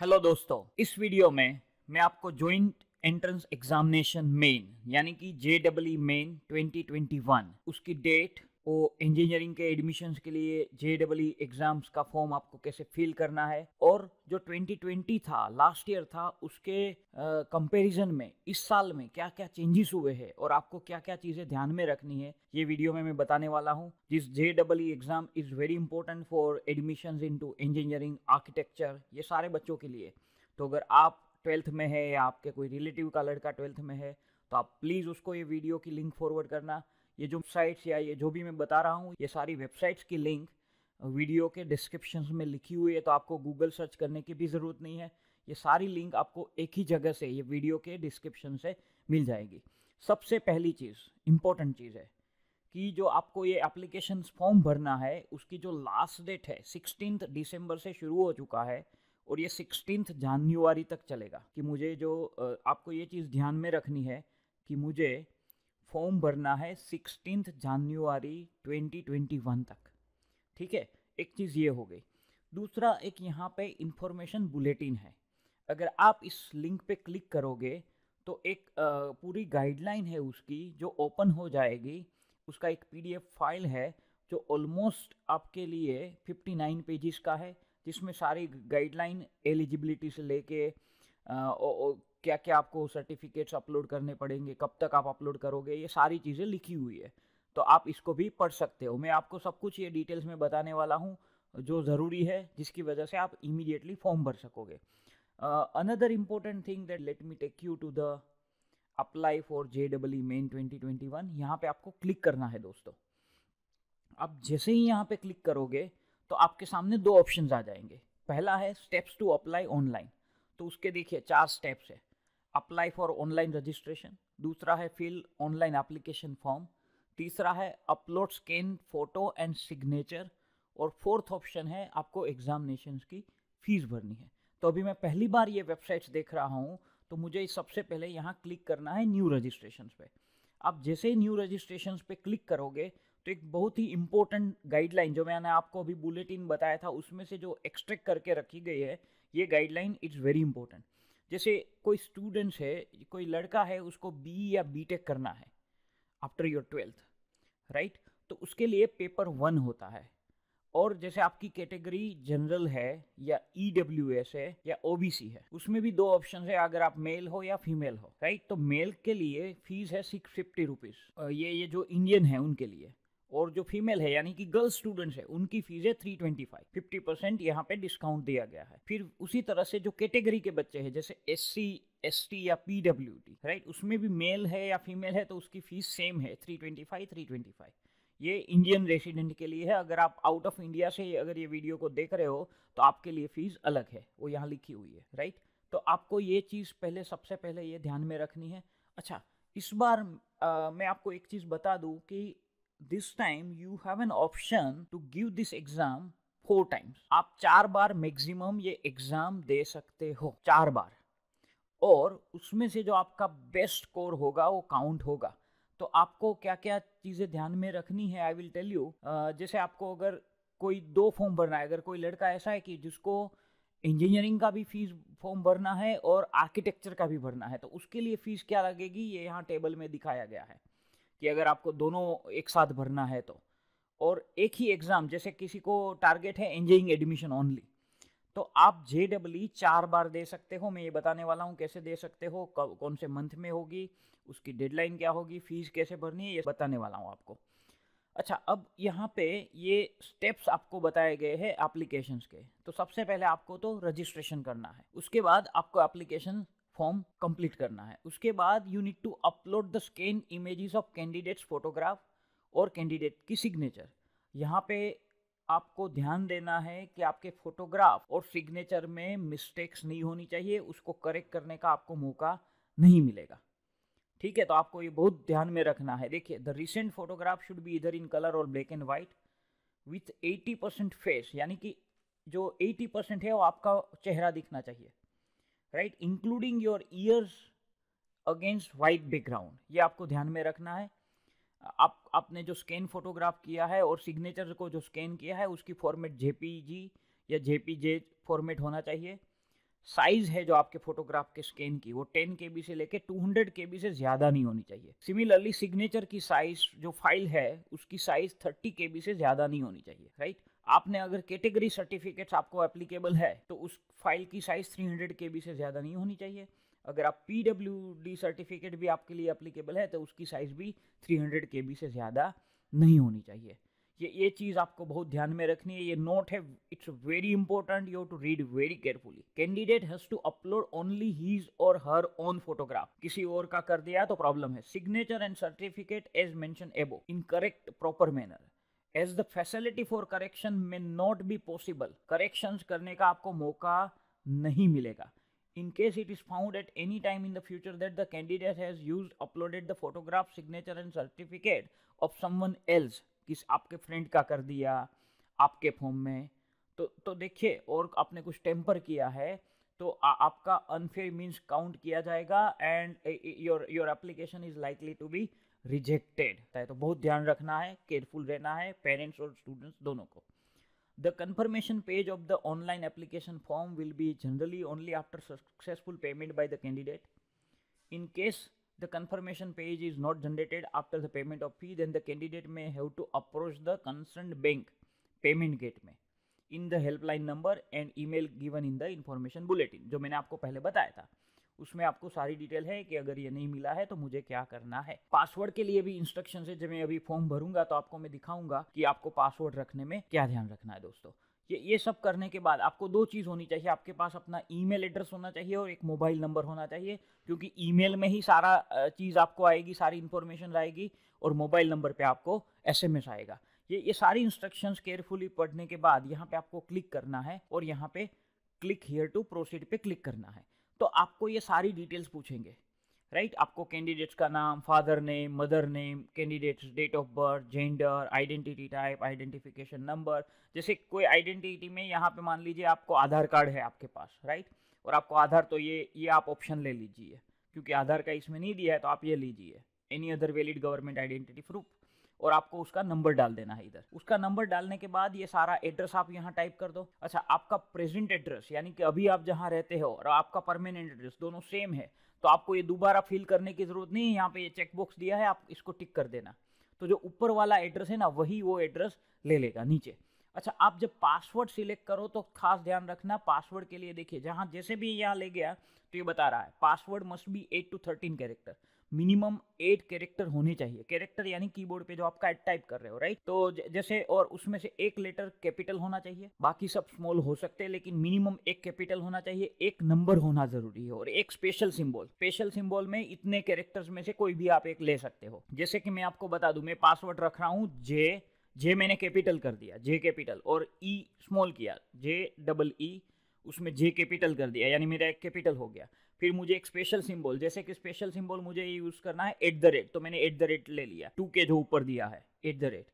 Hello दोस्तों इस video में मैं आपको ज्वाइंट एंट्रेंस एग्जामिनेशन मेन यानी कि जे मेन 2021 उसकी डेट वो इंजीनियरिंग के एडमिशन्स के लिए जे डबल एग्ज़ाम्स का फॉर्म आपको कैसे फिल करना है और जो 2020 था लास्ट ईयर था उसके कंपैरिजन में इस साल में क्या क्या चेंजेस हुए हैं और आपको क्या क्या चीज़ें ध्यान में रखनी है ये वीडियो में मैं बताने वाला हूँ जिस J double exam is very important for admission in engineering architecture ये सारे बच्चों के लिए तो अगर आप ट्वेल्थ में है या आपके कोई रिलेटिव का लड़का ट्वेल्थ में है तो आप प्लीज़ उसको ये वीडियो की लिंक फॉरवर्ड करना ये जो साइट्स या ये जो भी मैं बता रहा हूँ ये सारी वेबसाइट्स की लिंक वीडियो के डिस्क्रिप्शन में लिखी हुई है तो आपको गूगल सर्च करने की भी ज़रूरत नहीं है ये सारी लिंक आपको एक ही जगह से ये वीडियो के डिस्क्रिप्शन से मिल जाएगी सबसे पहली चीज़ इम्पोर्टेंट चीज़ है कि जो आपको ये एप्लीकेशन फॉर्म भरना है उसकी जो लास्ट डेट है सिक्सटीन दिसंबर से शुरू हो चुका है और ये सिक्सटीन जनवरी तक चलेगा कि मुझे जो आपको ये चीज़ ध्यान में रखनी है कि मुझे फॉर्म भरना है सिक्सटीन ट्वेंटी 2021 तक ठीक है एक चीज़ ये हो गई दूसरा एक यहाँ पे इंफॉर्मेशन बुलेटिन है अगर आप इस लिंक पे क्लिक करोगे तो एक आ, पूरी गाइडलाइन है उसकी जो ओपन हो जाएगी उसका एक पीडीएफ फाइल है जो ऑलमोस्ट आपके लिए 59 पेजेस का है जिसमें सारी गाइडलाइन एलिजिबिलिटी से लेके क्या क्या आपको सर्टिफिकेट्स अपलोड करने पड़ेंगे कब तक आप अपलोड करोगे ये सारी चीज़ें लिखी हुई है तो आप इसको भी पढ़ सकते हो मैं आपको सब कुछ ये डिटेल्स में बताने वाला हूँ जो ज़रूरी है जिसकी वजह से आप इमीडिएटली फॉर्म भर सकोगे another important thing that let me take you to the apply for J double E main twenty twenty one यहाँ पर आपको क्लिक करना है दोस्तों आप जैसे ही यहाँ पे क्लिक करोगे तो आपके सामने दो ऑप्शन आ जाएंगे पहला है स्टेप्स टू अप्लाई ऑनलाइन तो उसके देखिए चार स्टेप्स है अप्लाई फॉर ऑनलाइन रजिस्ट्रेशन दूसरा है फिल ऑनलाइन एप्लीकेशन फॉर्म तीसरा है upload scan photo and signature और फोर्थ ऑप्शन है आपको एग्जामिनेशन की फीस भरनी है तो अभी मैं पहली बार ये वेबसाइट्स देख रहा हूँ तो मुझे सबसे पहले यहाँ क्लिक करना है न्यू रजिस्ट्रेशन पे आप जैसे ही न्यू रजिस्ट्रेशन पे क्लिक करोगे तो एक बहुत ही इंपॉर्टेंट गाइडलाइन जो मैंने आपको अभी बुलेटिन बताया था उसमें से जो एक्सट्रैक्ट करके रखी गई है ये गाइडलाइन इट्स वेरी इंपॉर्टेंट जैसे कोई स्टूडेंट्स है कोई लड़का है उसको बी या बी टेक करना है आफ्टर योर ट्वेल्थ राइट तो उसके लिए पेपर वन होता है और जैसे आपकी कैटेगरी जनरल है या ई डब्ल्यू एस है या ओ बी सी है उसमें भी दो ऑप्शन है अगर आप मेल हो या फीमेल हो राइट तो मेल के लिए फीस है सिक्स फिफ्टी रुपीज़ ये ये जो इंडियन है उनके लिए और जो फीमेल है यानी कि गर्ल स्टूडेंट्स है उनकी फीस है three twenty five fifty percent यहाँ पे डिस्काउंट दिया गया है फिर उसी तरह से जो कैटेगरी के बच्चे हैं जैसे एस सी एस टी या पी डब्ल्यू डी राइट उसमें भी मेल है या फीमेल है तो उसकी फीस सेम है three twenty five three twenty five ये इंडियन रेसिडेंट के लिए है अगर आप आउट ऑफ इंडिया से अगर ये वीडियो को देख रहे हो तो आपके लिए फीस अलग है वो यहाँ लिखी हुई है राइट तो आपको ये चीज़ पहले सबसे पहले ये ध्यान में रखनी है अच्छा इस बार आ, मैं आपको एक चीज़ बता दूँ कि this time you have an option to give this exam four times आप चार बार मैक्सिमम ये एग्जाम दे सकते हो चार बार और उसमें से जो आपका बेस्ट स्कोर होगा वो काउंट होगा तो आपको क्या क्या चीज़ें ध्यान में रखनी है आई विल टेल यू जैसे आपको अगर कोई दो फॉर्म भरना है अगर कोई लड़का ऐसा है कि जिसको इंजीनियरिंग का भी फीस फॉर्म भरना है और आर्किटेक्चर का भी भरना है तो उसके लिए फ़ीस क्या लगेगी ये यहाँ टेबल में दिखाया गया है कि अगर आपको दोनों एक साथ भरना है तो और एक ही एग्ज़ाम जैसे किसी को टारगेट है इंजीनियरिंग एडमिशन ओनली तो आप J W e e e चार बार दे सकते हो मैं ये बताने वाला हूँ कैसे दे सकते हो कौन से मंथ में होगी उसकी डेडलाइन क्या होगी फीस कैसे भरनी है ये बताने वाला हूँ आपको अच्छा अब यहाँ पे ये स्टेप्स आपको बताए गए हैं एप्लीकेशंस के तो सबसे पहले आपको तो रजिस्ट्रेशन करना है उसके बाद आपको एप्लीकेशन फॉर्म कंप्लीट करना है उसके बाद you need to upload the scan images of candidates photograph और कैंडिडेट की सिग्नेचर यहाँ पे आपको ध्यान देना है कि आपके फोटोग्राफ और सिग्नेचर में मिस्टेक्स नहीं होनी चाहिए उसको करेक्ट करने का आपको मौका नहीं मिलेगा ठीक है तो आपको ये बहुत ध्यान में रखना है देखिए the recent photograph should be इधर इन कलर और black and white with 80 percent face यानी कि जो 80 परसेंट है वो आपका चेहरा दिखना चाहिए right including your ears against white background ये आपको ध्यान में रखना है आप आपने जो स्कैन फोटोग्राफ किया है और सिग्नेचर को जो स्कैन किया है उसकी फॉर्मेट जेपीजी या जेपीजे फॉर्मेट होना चाहिए साइज़ है जो आपके फोटोग्राफ के स्कैन की वो टेन के से लेके हंड्रेड के से ज़्यादा नहीं होनी चाहिए सिमिलरली सिग्नेचर की साइज़ जो फाइल है उसकी साइज़ थर्टी के से ज़्यादा नहीं होनी चाहिए राइट आपने अगर कैटेगरी सर्टिफिकेट्स आपको एप्लीकेबल है तो उस फाइल की size three hundred K B से ज़्यादा नहीं होनी चाहिए अगर आप पी डब्ल्यू डी सर्टिफिकेट भी आपके लिए एप्लीकेबल है तो उसकी साइज़ भी थ्री हंड्रेड के बी से ज़्यादा नहीं होनी चाहिए ये ये चीज़ आपको बहुत ध्यान में रखनी है ये नोट है it's very important you to read very carefully candidate has to upload only his और हर ओन फोटोग्राफ किसी और का कर दिया तो प्रॉब्लम है signature and certificate as mention above in correct proper manner as the facility for correction may not be possible correction करने का आपको मौका नहीं मिलेगा in case it is found at any time in the future that the candidate has use uploaded the photograph signature and certificate of someone else किस आपके friend का कर दिया आपके फॉर्म में तो तो देखिए और आपने कुछ टेम्पर किया है तो आ, आपका अनफेयर मीन्स काउंट किया जाएगा and your your application is likely to be rejected है तो बहुत ध्यान रखना है केयरफुल रहना है पेरेंट्स और स्टूडेंट्स दोनों को the confirmation page of the online application form will be generally only after successful payment by the candidate in case the confirmation page is not generated after the payment of fee and the candidate may have to approach the concern bank payment gateway in the helpline number and email given in the information bulletin जो मैंने आपको पहले बताया था उसमें आपको सारी detail है कि अगर ये नहीं मिला है तो मुझे क्या करना है पासवर्ड के लिए भी इंस्ट्रक्शन है जब मैं अभी फॉर्म भरूंगा तो आपको मैं दिखाऊंगा कि आपको पासवर्ड रखने में क्या ध्यान रखना है दोस्तों ये ये सब करने के बाद आपको दो चीज़ होनी चाहिए आपके पास अपना ईमेल एड्रेस होना चाहिए और एक मोबाइल नंबर होना चाहिए क्योंकि ईमेल में ही सारा चीज़ आपको आएगी सारी इन्फॉर्मेशन आएगी और मोबाइल नंबर पे आपको एसएमएस आएगा ये ये सारी इंस्ट्रक्शंस केयरफुली पढ़ने के बाद यहाँ पे आपको क्लिक करना है और यहाँ पे क्लिक हेयर टू प्रोसीड पे क्लिक करना है तो आपको ये सारी डिटेल्स पूछेंगे राइट right? आपको कैंडिडेट्स का नाम father name mother name candidates date of birth gender identity type identification number जैसे कोई आइडेंटिटी में यहाँ पे मान लीजिए आपको आधार कार्ड है आपके पास राइट right? और आपको आधार तो ये ये आप ऑप्शन ले लीजिए क्योंकि आधार का इसमें नहीं दिया है तो आप ये लीजिए any other valid government identity proof और आपको उसका नंबर डाल देना है इधर उसका नंबर डालने के बाद ये सारा एड्रेस आप यहाँ टाइप कर दो अच्छा आपका प्रेजेंट एड्रेस यानी कि अभी आप जहाँ रहते हो और आपका परमानेंट एड्रेस दोनों सेम है तो आपको ये दोबारा फिल करने की ज़रूरत नहीं है यहाँ पे ये चेकबॉक्स दिया है आप इसको टिक कर देना तो जो ऊपर वाला एड्रेस है ना वही वो एड्रेस ले लेगा नीचे अच्छा आप जब पासवर्ड सिलेक्ट करो तो खास ध्यान रखना पासवर्ड के लिए देखिए जहाँ जैसे भी यहाँ ले गया तो ये बता रहा है password must be eight to thirteen character minimum eight character होने चाहिए कैरेक्टर यानी कीबोर्ड पे जो आप टाइप कर रहे हो राइट तो जैसे और उसमें से एक लेटर कैपिटल होना चाहिए बाकी सब स्मॉल हो सकते हैं लेकिन मिनिमम एक कैपिटल होना चाहिए एक नंबर होना जरूरी है और एक स्पेशल सिंबल स्पेशल सिंबल में इतने कैरेक्टर्स में से कोई भी आप एक ले सकते हो जैसे कि मैं आपको बता दू मैं पासवर्ड रख रहा हूँ जे जे मैंने कैपिटल कर दिया जे कैपिटल और ई e स्मॉल किया जे डबल ई उसमें जे कैपिटल कर दिया यानी मेरा एक कैपिटल हो गया फिर मुझे एक स्पेशल सिंबल जैसे कि स्पेशल सिंबल मुझे यूज़ करना है एट द रेट तो मैंने एट द रेट ले लिया टू के जो ऊपर दिया है एट द रेट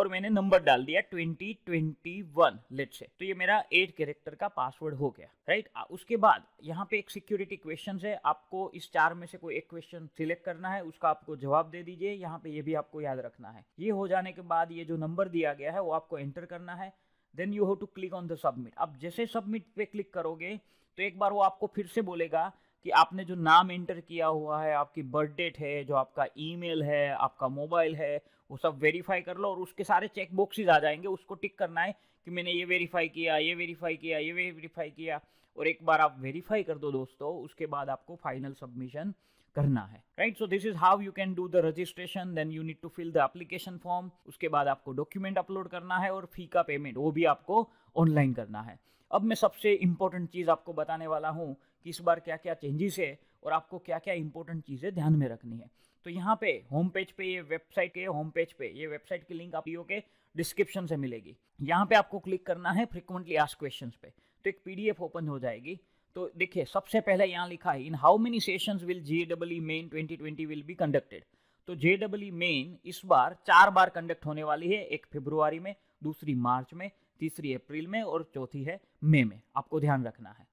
और मैंने नंबर डाल दिया ट्वेंटी ट्वेंटी वन लेट से तो ये मेरा एट कैरेक्टर का पासवर्ड हो गया राइट उसके बाद यहाँ पे एक सिक्योरिटी क्वेश्चन है आपको इस चार में से कोई एक क्वेश्चन सिलेक्ट करना है उसका आपको जवाब दे दीजिए यहाँ पे ये भी आपको याद रखना है ये हो जाने के बाद ये जो नंबर दिया गया है वो आपको एंटर करना है then you have to click on the submit आप जैसे सबमिट पे क्लिक करोगे तो एक बार वो आपको फिर से बोलेगा कि आपने जो नाम एंटर किया हुआ है आपकी बर्थ डेट है जो आपका ईमेल है आपका मोबाइल है वो सब वेरीफाई कर लो और उसके सारे चेक बॉक्सेस आ जाएंगे उसको टिक करना है कि मैंने ये वेरीफाई किया ये वेरीफाई किया ये वेरीफाई किया और एक बार आप वेरीफाई कर दो दोस्तों उसके बाद आपको फाइनल सबमिशन करना है right so this is how you can do the registration then you need to fill the application form उसके बाद आपको डॉक्यूमेंट अपलोड करना है और फी का पेमेंट वो भी आपको ऑनलाइन करना है अब मैं सबसे इम्पोर्टेंट चीज़ आपको बताने वाला हूँ कि इस बार क्या क्या चेंजेस है और आपको क्या क्या इंपॉर्टेंट चीज़ें ध्यान में रखनी है तो यहाँ पे होम पेज पे ये वेबसाइट के होम पेज पे ये वेबसाइट की लिंक आप के डिस्क्रिप्शन से मिलेगी यहाँ पे आपको क्लिक करना है फ्रिक्वेंटली आस्क क्वेश्चन पे तो एक पीडीएफ ओपन हो जाएगी तो देखिए सबसे पहले यहाँ लिखा है in how many sessions will J W main 2020 will be conducted तो जे डब्ल्यू मेन इस बार चार बार कंडक्ट होने वाली है एक फेब्रुआरी में दूसरी मार्च में तीसरी अप्रैल में और चौथी है मई में आपको ध्यान रखना है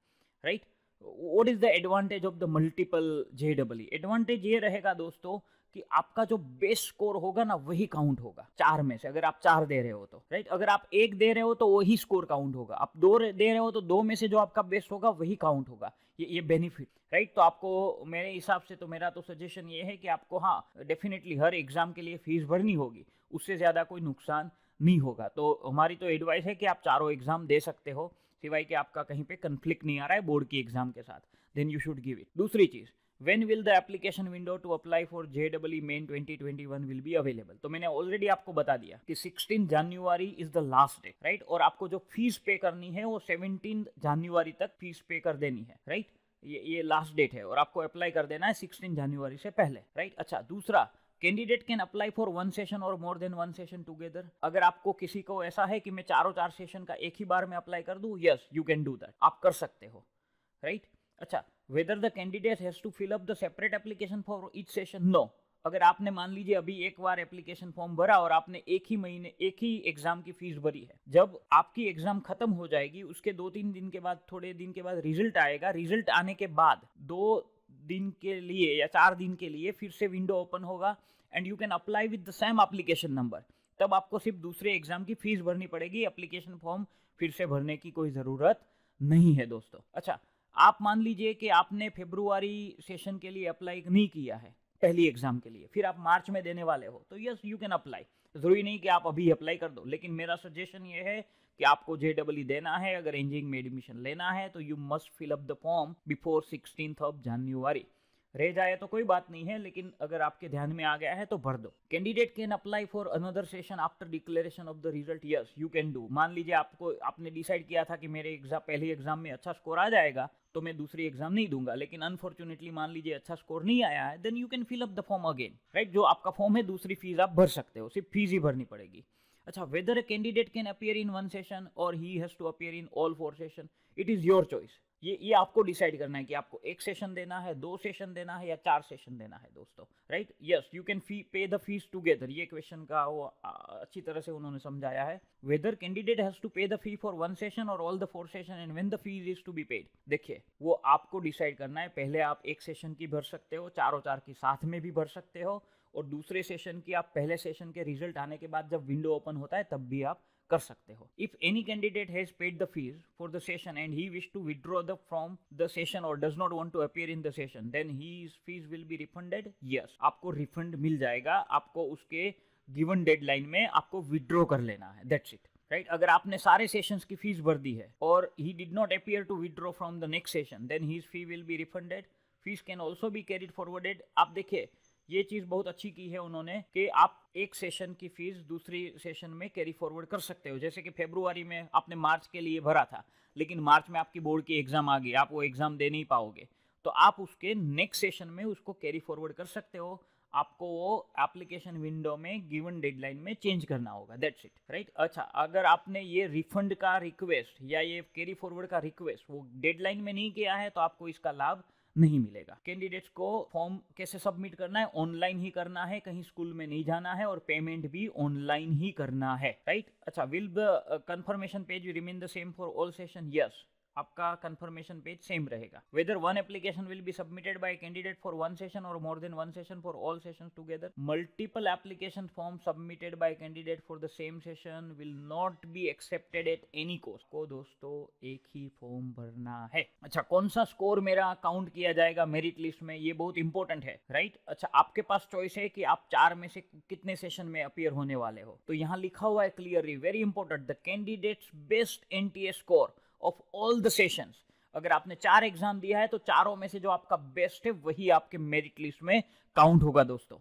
right what is the advantage of the multiple J double advantage ये रहेगा दोस्तों कि आपका जो बेस स्कोर होगा ना वही काउंट होगा चार में से अगर आप चार दे रहे हो तो राइट अगर आप एक दे रहे हो तो वही स्कोर काउंट होगा आप दो दे रहे हो तो दो में से जो आपका बेस्ट होगा वही काउंट होगा ये ये बेनिफिट राइट तो आपको मेरे हिसाब से तो मेरा तो सजेशन ये है कि आपको हाँ डेफिनेटली हर एग्जाम के लिए फीस भरनी होगी उससे ज़्यादा कोई नुकसान नहीं होगा तो हमारी तो एडवाइस है कि आप चारों एग्ज़ाम दे सकते हो सिवाय कि आपका कहीं पे कन्फ्लिक्ट नहीं आ रहा है बोर्ड की एग्जाम के साथ then you should give it दूसरी चीज़ when will the application window to apply for J double main twenty twenty one will be available तो मैंने ऑलरेडी आपको बता दिया कि sixteen January is the last day right और आपको जो फीस पे करनी है वो सेवनटीन जनवरी तक फीस पे कर देनी है राइट right? ये ये लास्ट डेट है और आपको अप्लाई कर देना है सिक्सटीन जनवरी से पहले राइट right? अच्छा दूसरा candidate can apply for one session और more than one session together अगर आपको किसी को ऐसा है कि मैं चारों चार सेशन का एक ही बार में अप्लाई कर दूं yes you can do that आप कर सकते हो राइट right? अच्छा whether the candidate has to fill up the separate application for each session no अगर आपने मान लीजिए अभी एक बार एप्लीकेशन फॉर्म भरा और आपने एक ही महीने एक ही एग्जाम की फीस भरी है जब आपकी एग्जाम खत्म हो जाएगी उसके दो तीन दिन के बाद थोड़े दिन के बाद रिजल्ट आएगा रिजल्ट आने के बाद दो दिन के लिए या चार दिन के लिए फिर से विंडो ओपन होगा and you can apply with the same application number तब आपको सिर्फ दूसरे एग्जाम की फीस भरनी पड़ेगी अप्लीकेशन फॉर्म फिर से भरने की कोई ज़रूरत नहीं है दोस्तों अच्छा आप मान लीजिए कि आपने फेब्रुआरी सेशन के लिए अप्लाई नहीं किया है पहली एग्जाम के लिए फिर आप मार्च में देने वाले हो तो यस यू कैन अप्लाई ज़रूरी नहीं कि आप अभी अप्लाई कर दो लेकिन मेरा सजेशन ये है कि आपको J double e e e देना है अगर इंजीनियरिंग में एडमिशन लेना है तो you must fill up the form before sixteen of January रह जाए तो कोई बात नहीं है लेकिन अगर आपके ध्यान में आ गया है तो भर दो candidate can apply for another session after declaration of the result yes you can do मान लीजिए आपको आपने डिसाइड किया था कि मेरे एग्जाम पहले एग्जाम में अच्छा स्कोर आ जाएगा तो मैं दूसरी एग्जाम नहीं दूंगा लेकिन अनफॉर्चुनेटली मान लीजिए अच्छा स्कोर नहीं आया है then you can fill up the form again right जो आपका फॉर्म है दूसरी फीस आप भर सकते हो सिर्फ फीस ही भरनी पड़ेगी अच्छा whether a candidate can appear in one session और he has to appear in all four session it is your choice ये ये आपको डिसाइड करना है कि आपको एक सेशन देना है दो सेशन देना है या चार सेशन देना है दोस्तों right yes you can fee pay the fees together ये क्वेश्चन का वो अच्छी तरह से उन्होंने समझाया है whether candidate has to pay the fee for one session और all the four session and when the fees is to be paid देखिए वो आपको डिसाइड करना है पहले आप एक सेशन की भर सकते हो चारों चार की साथ में भी भर सकते हो और दूसरे सेशन की आप पहले सेशन के रिजल्ट आने के बाद जब विंडो ओपन होता है तब भी आप कर सकते हो if any candidate has paid the fees for the session and he wish to withdraw the from the session और does not want to appear in the session then he fees will be refunded yes आपको refund मिल जाएगा आपको उसके given deadline में आपको withdraw कर लेना है दैट्स इट राइट right? अगर आपने सारे सेशंस की फीस भर दी है और he did not appear to withdraw from the next session then his fee will be refunded fees can also be carried forwarded आप देखिए ये चीज़ बहुत अच्छी की है उन्होंने कि आप एक सेशन की फीस दूसरी सेशन में कैरी फॉरवर्ड कर सकते हो जैसे कि फेब्रुवरी में आपने मार्च के लिए भरा था लेकिन मार्च में आपकी बोर्ड की एग्ज़ाम आ गई आप वो एग्ज़ाम दे नहीं पाओगे तो आप उसके नेक्स्ट सेशन में उसको कैरी फॉरवर्ड कर सकते हो आपको वो एप्लीकेशन विंडो में गिवन डेडलाइन में चेंज करना होगा दैट्स इट राइट अच्छा अगर आपने ये रिफंड का रिक्वेस्ट या ये कैरी फॉरवर्ड का रिक्वेस्ट वो डेडलाइन में नहीं किया है तो आपको इसका लाभ नहीं मिलेगा कैंडिडेट्स को फॉर्म कैसे सबमिट करना है ऑनलाइन ही करना है कहीं स्कूल में नहीं जाना है और पेमेंट भी ऑनलाइन ही करना है राइट अच्छा will the confirmation page remain the same for all session yes आपका कंफर्मेशन पेज सेम रहेगा whether one application will be submitted by candidate for one session और more than one session for all session together multiple application form submitted by candidate for the same session will not be accepted at any course को दोस्तों एक ही form भरना है अच्छा कौन सा score मेरा काउंट किया जाएगा मेरिट लिस्ट में ये बहुत इंपॉर्टेंट है राइट right? अच्छा आपके पास चॉइस है कि आप चार में से कितने सेशन में अपियर होने वाले हो तो यहाँ लिखा हुआ है clearly very important the candidates best NTA score of all the sessions अगर आपने चार एग्जाम दिया है तो चारों में से जो आपका बेस्ट है वही आपके मेरिट लिस्ट में काउंट होगा दोस्तों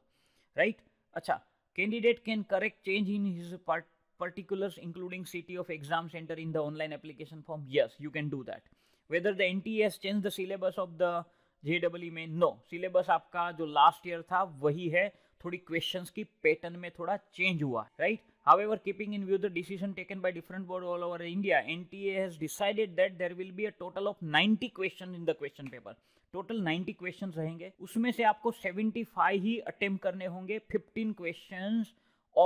राइट right? अच्छा candidate can correct change in his including city of exam centre in the online application form yes you can do that whether the N T S change the syllabus of the J J W में no syllabus आपका जो last year था वही है थोड़ी questions की pattern में थोड़ा चेंज हुआ right right? However, keeping in view the decision taken by different board all over India, NTA has decided that there will be a total of 90 questions in the question paper. Total 90 questions रहेंगे उसमें से आपको 75 ही attempt करने होंगे 15 questions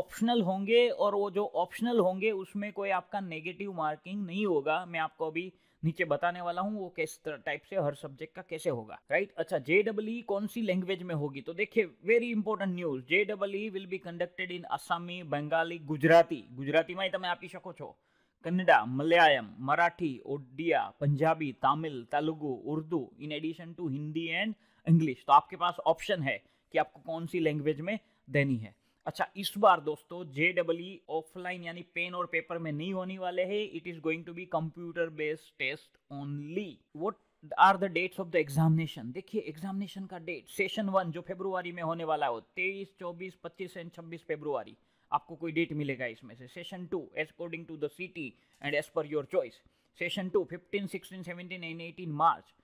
optional होंगे और वो जो ऑप्शनल होंगे उसमें कोई आपका नेगेटिव मार्किंग नहीं होगा मैं आपको अभी नीचे बताने वाला हूँ वो किस टाइप से हर सब्जेक्ट का कैसे होगा राइट अच्छा जे डबल ई कौन सी लैंग्वेज में होगी तो देखिए very important news J double E will be conducted in Assamese Bengali Gujarati Gujarati में આપી आप सको Kannada Malayalam Marathi Odia Punjabi Tamil Telugu Urdu in addition to Hindi and English तो आपके पास ऑप्शन है कि आपको कौन सी लैंग्वेज में देनी है अच्छा इस बार दोस्तों जे डबल ऑफलाइन यानी पेन और पेपर में नहीं होने वाले है it is going to be computer based test only what are the dates of the examination देखिए एग्जामिनेशन का डेट सेशन वन जो फेब्रुआरी में होने वाला हो तेईस चौबीस पच्चीस एंड छब्बीस फेब्रुआरी आपको कोई डेट मिलेगा इसमें से session two as according to the city and as per your choice session two fifteen sixteen seventeen and eighteen March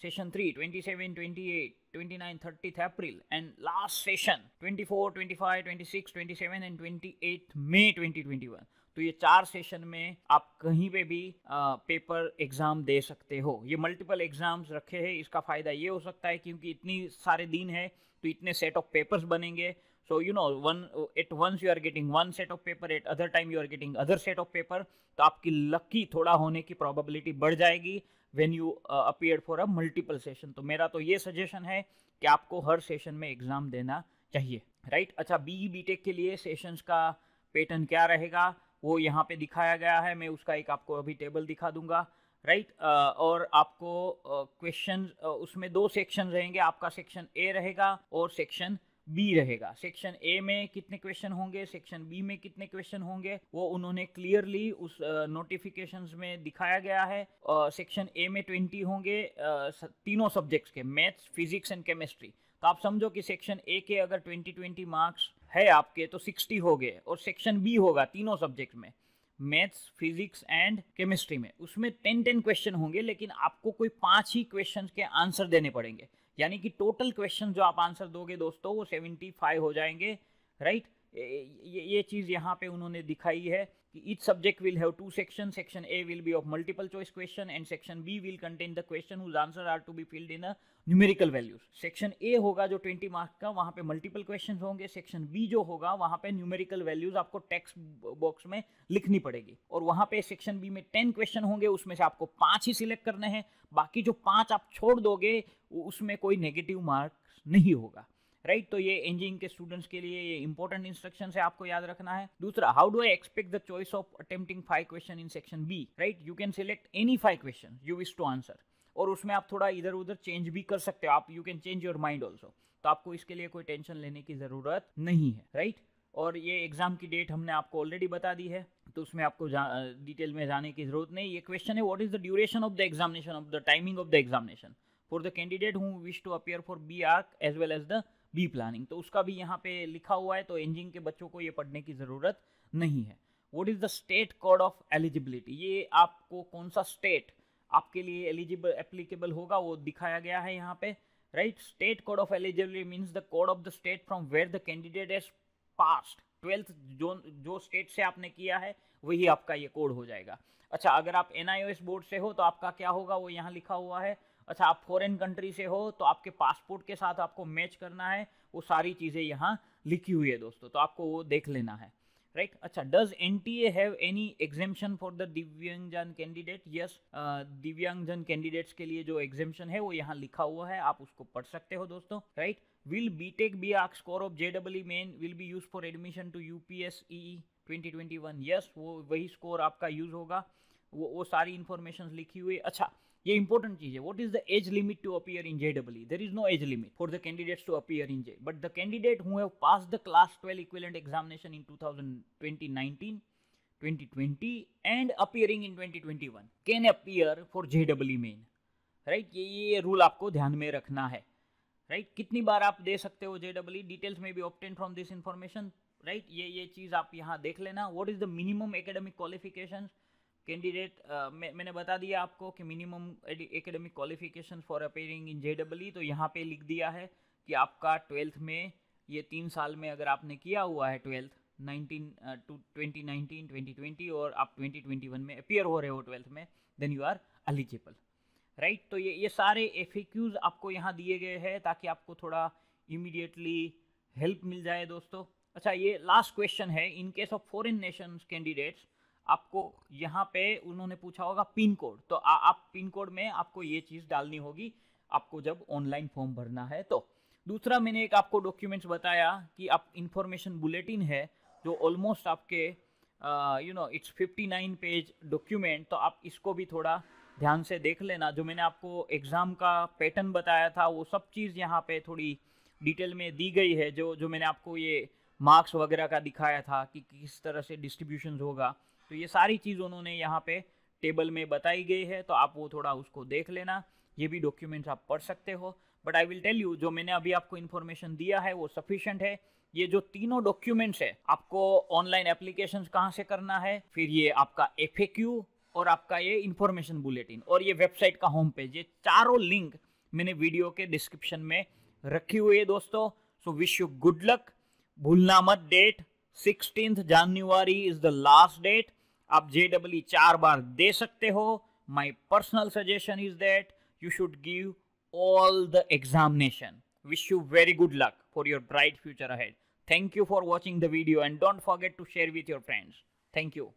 session 3 27 28 29 30th april and last session 24 25 26 27 and 28 may 2021 तो ये चार session में आप कहीं पे भी आ, पेपर एग्जाम दे सकते हो ये मल्टीपल एग्जाम्स रखे हैं इसका फायदा ये हो सकता है क्योंकि इतनी सारे दिन है तो इतने सेट ऑफ पेपर्स बनेंगे so you know one at once you are getting one set of paper at other time you are getting other set of paper तो आपकी लकी थोड़ा होने की प्रोबेबिलिटी बढ़ जाएगी when you appear for a multiple session तो मेरा तो ये सजेशन है कि आपको हर सेशन में एग्ज़ाम देना चाहिए राइट right? अच्छा बी बी टेक के लिए सेशंस का पैटर्न क्या रहेगा वो यहाँ पे दिखाया गया है मैं उसका एक आपको अभी टेबल दिखा दूंगा राइट right? uh, और आपको क्वेश्चन uh, uh, उसमें दो सेक्शन रहेंगे आपका सेक्शन ए रहेगा और सेक्शन बी रहेगा सेक्शन ए में कितने क्वेश्चन होंगे सेक्शन बी में कितने क्वेश्चन होंगे वो उन्होंने क्लियरली उस नोटिफिकेशन uh, में दिखाया गया है सेक्शन uh, ए में ट्वेंटी होंगे uh, तीनों सब्जेक्ट्स के मैथ्स फिजिक्स एंड केमिस्ट्री तो आप समझो कि सेक्शन ए के अगर ट्वेंटी ट्वेंटी मार्क्स है आपके तो सिक्सटी हो गए और सेक्शन बी होगा तीनों सब्जेक्ट में मैथ्स फिजिक्स एंड केमिस्ट्री में उसमें टेन टेन क्वेश्चन होंगे लेकिन आपको कोई पांच ही क्वेश्चन के आंसर देने पड़ेंगे यानी कि टोटल क्वेश्चन जो आप आंसर दोगे दोस्तों वो सेवेंटी फाइव हो जाएंगे राइट ये ये चीज़ यहाँ पे उन्होंने दिखाई है each subject will have two section section A will be of multiple choice question and section B will contain the question whose answer are to be filled in a numerical values section A होगा जो 20 mark का वहाँ पे multiple question होंगे section B जो होगा वहाँ पे न्यूमेरिकल वैल्यूज आपको टेक्स्ट बॉक्स में लिखनी पड़ेगी और वहाँ पे सेक्शन बी में टेन क्वेश्चन होंगे उसमें से आपको पांच ही सिलेक्ट करने हैं बाकी जो पांच आप छोड़ दोगे उसमें कोई नेगेटिव मार्क्स नहीं होगा राइट right? तो ये इंजीनियरिंग के स्टूडेंट्स के लिए ये इंपॉर्टेंट इंस्ट्रक्शन है आपको याद रखना है दूसरा how do I expect the choice of attempting five question in section B right you can select any five question you wish to answer और उसमें आप थोड़ा इधर उधर चेंज भी कर सकते हो आप you can change your mind also तो आपको इसके लिए कोई टेंशन लेने की ज़रूरत नहीं है राइट right? और ये एग्ज़ाम की डेट हमने आपको ऑलरेडी बता दी है तो उसमें आपको डिटेल में जाने की ज़रूरत नहीं ये क्वेश्चन है what is the duration of the examination of the timing of the examination for the candidate who wish to appear for B arch as well as the B planning तो उसका भी यहाँ पे लिखा हुआ है तो इंजीनियरिंग के बच्चों को ये पढ़ने की ज़रूरत नहीं है what is the state code of eligibility ये आपको कौन सा स्टेट आपके लिए एलिजिबल एप्लीकेबल होगा वो दिखाया गया है यहाँ पे right state code of eligibility means the code of the state from where the candidate is passed twelfth जो जो स्टेट से आपने किया है वही आपका ये कोड हो जाएगा अच्छा अगर आप एन बोर्ड से हो तो आपका क्या होगा वो यहाँ लिखा हुआ है अच्छा आप फॉरेन कंट्री से हो तो आपके पासपोर्ट के साथ आपको मैच करना है वो सारी चीज़ें यहाँ लिखी हुई है दोस्तों तो आपको वो देख लेना है राइट right? अच्छा does N T A have any exemption for the दिव्यांगजन कैंडिडेट यस दिव्यांगजन कैंडिडेट्स के लिए जो एग्जेम्पन है वो यहाँ लिखा हुआ है आप उसको पढ़ सकते हो दोस्तों right will B tech B R score of J W main will be use for admission to U P S E twenty twenty one yes वो वही स्कोर आपका यूज होगा वो वो सारी इन्फॉर्मेशन लिखी हुई अच्छा ये इंपॉर्टेंट चीज है what is the age limit to appear in J W there is no age limit for the candidates to appear in J but the candidate who have pass the class twelve equivalent examination in two thousand twenty twenty 2020 and appearing in 2021 can appear for J W main right ये ये rule आपको ध्यान में रखना है right right? कितनी बार आप दे सकते हो जे डब्ल्यू डिटेल्स में भी obtain from this information right ये ये चीज़ आप यहाँ देख लेना what is the minimum academic qualification candidate uh, मैं मैंने बता दिया आपको कि minimum academic qualification for appearing in J double तो यहाँ पे लिख दिया है कि आपका ट्वेल्थ में ये तीन साल में अगर आपने किया हुआ है twelfth nineteen two twenty nineteen twenty twenty और आप ट्वेंटी ट्वेंटी वन में अपियर हो रहे हो ट्वेल्थ में then you are eligible right तो ये ये सारे एफ आपको यहाँ दिए गए हैं ताकि आपको थोड़ा इमिडिएटली हेल्प मिल जाए दोस्तों अच्छा ये लास्ट क्वेश्चन है in case of foreign nations candidates आपको यहाँ पे उन्होंने पूछा होगा पिन कोड तो आ, आप पिन कोड में आपको ये चीज़ डालनी होगी आपको जब ऑनलाइन फॉर्म भरना है तो दूसरा मैंने एक आपको डॉक्यूमेंट्स बताया कि आप इंफॉर्मेशन बुलेटिन है जो ऑलमोस्ट आपके you know it's 59 page document तो आप इसको भी थोड़ा ध्यान से देख लेना जो मैंने आपको एग्ज़ाम का पैटर्न बताया था वो सब चीज़ यहाँ पे थोड़ी डिटेल में दी गई है जो जो मैंने आपको ये मार्क्स वगैरह का दिखाया था कि किस तरह से डिस्ट्रीब्यूशन होगा तो ये सारी चीज़ उन्होंने यहाँ पे टेबल में बताई गई है तो आप वो थोड़ा उसको देख लेना ये भी डॉक्यूमेंट्स आप पढ़ सकते हो but I will tell you जो मैंने अभी आपको इन्फॉर्मेशन दिया है वो सफिशेंट है ये जो तीनों डॉक्यूमेंट्स है आपको ऑनलाइन एप्लीकेशन कहाँ से करना है फिर ये आपका एफ और आपका ये इन्फॉर्मेशन बुलेटिन और ये वेबसाइट का होम पेज ये चारों लिंक मैंने वीडियो के डिस्क्रिप्शन में रखी हुई है दोस्तों so wish you good luck भूलना मत date sixteen January is the last date आप जे डब्ल्यू चार बार दे सकते हो my personal suggestion is that you should give all the examination wish you very good luck for your bright future ahead thank you for watching the video and don't forget to share with your friends thank you